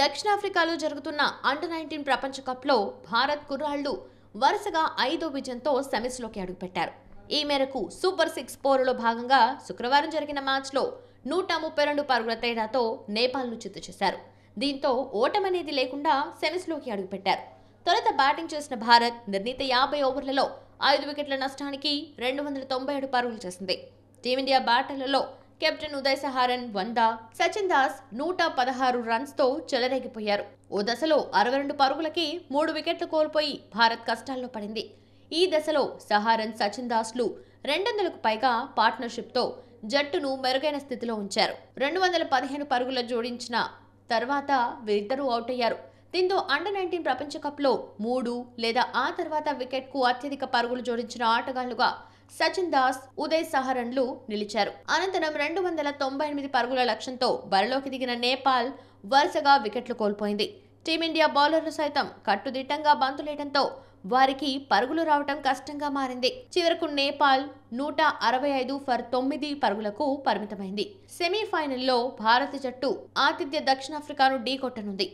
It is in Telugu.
దక్షిణాఫ్రికాలో జరుగుతున్న అండర్ నైన్టీన్ ప్రపంచ కప్లో భారత్ కుర్రాళ్లు వరుసగా ఐదో విజయంతో లోకి అడుగుపెట్టారు ఈ మేరకు సూపర్ సిక్స్ పోరులో భాగంగా శుక్రవారం జరిగిన లో నూట ముప్పై రెండు పరుగుల తేడాతో నేపాల్ను చిత్తు చేశారు దీంతో ఓటమనేది లేకుండా లోకి అడుగుపెట్టారు తొలుత బ్యాటింగ్ చేసిన భారత్ నిర్ణీత యాభై ఓవర్లలో ఐదు వికెట్ల నష్టానికి రెండు వందల తొంభై ఏడు పరుగులు చేసింది టీమిండియా బ్యాటర్లలో కెప్టెన్ ఉదయ్ సహారన్ వంద సచిన్ దాస్ నూట పదహారు రన్స్తో చెలరేగిపోయారు ఓ దశలో అరవై రెండు పరుగులకి మూడు వికెట్లు కోల్పోయి భారత్ కష్టాల్లో పడింది ఈ దశలో సహారన్ సచిన్ దాస్లు రెండొందలకు పైగా పార్ట్నర్షిప్తో జట్టును మెరుగైన స్థితిలో ఉంచారు రెండు వందల పదిహేను పరుగుల జోడించిన తర్వాత వీరిద్దరూ అవుట్ అయ్యారు దీంతో అండర్ నైన్టీన్ ప్రపంచ కప్లో మూడు లేదా ఆ తర్వాత వికెట్కు అత్యధిక పరుగులు జోడించిన ఆటగాళ్లుగా సచిన్ దాస్ ఉదయ్ సహరన్లు నిలిచారు అనంతరం రెండు వందల తొంభై ఎనిమిది పరుగుల లక్ష్యంతో బరిలోకి దిగిన నేపాల్ వరుసగా వికెట్లు కోల్పోయింది టీమిండియా బౌలర్లు సైతం కట్టుదిట్టంగా బంతులేయడంతో వారికి పరుగులు రావటం కష్టంగా మారింది చివరకు నేపాల్ నూట అరవై ఐదు ఫర్ తొమ్మిది పరుగులకు పరిమితమైంది సెమీఫైనల్లో భారత జట్టు ఆతిథ్య దక్షిణాఫ్రికాను ఢీకొట్టనుంది